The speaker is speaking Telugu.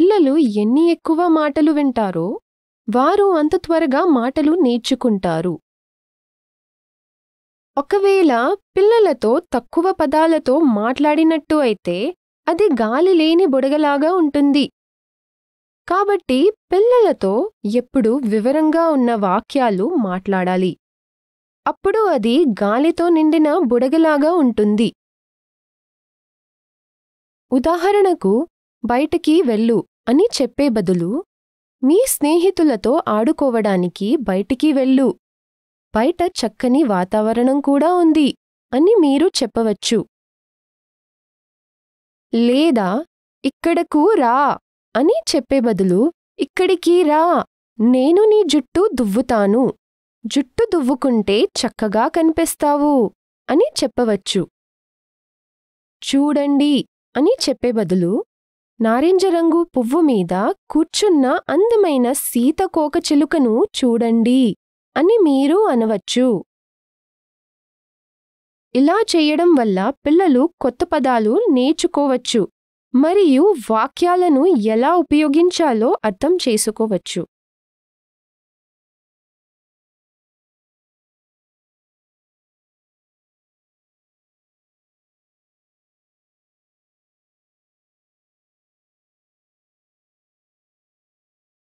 పిల్లలు ఎన్ని ఎక్కువ మాటలు వింటారో వారు అంత త్వరగా మాటలు నేర్చుకుంటారు ఒకవేళ పిల్లలతో తక్కువ పదాలతో మాట్లాడినట్టు అయితే అది గాలి లేని బుడగలాగా ఉంటుంది కాబట్టి పిల్లలతో ఎప్పుడూ వివరంగా ఉన్న వాక్యాలు మాట్లాడాలి అప్పుడు అది గాలితో నిండిన బుడగలాగా ఉంటుంది ఉదాహరణకు బయటికి వెళ్ళు అని చెప్పే బదులు మీ స్నేహితులతో ఆడుకోవడానికి బయటికి వెళ్ళు బయట చక్కని వాతావరణం కూడా ఉంది అని మీరు చెప్పవచ్చు లేదా ఇక్కడకు రా అని చెప్పే బదులు ఇక్కడికి రా నేను నీ జుట్టు దువ్వుతాను జుట్టు దువ్వుకుంటే చక్కగా కనిపిస్తావు అని చెప్పవచ్చు చూడండి అని చెప్పే బదులు నారింజ రంగు పువ్వు మీద కూర్చున్న అందమైన సీతకోకచిలుకను చూడండి అని మీరు అనవచ్చు ఇలా చేయడం వల్ల పిల్లలు కొత్త పదాలు నేర్చుకోవచ్చు మరియు వాక్యాలను ఎలా ఉపయోగించాలో అర్థం చేసుకోవచ్చు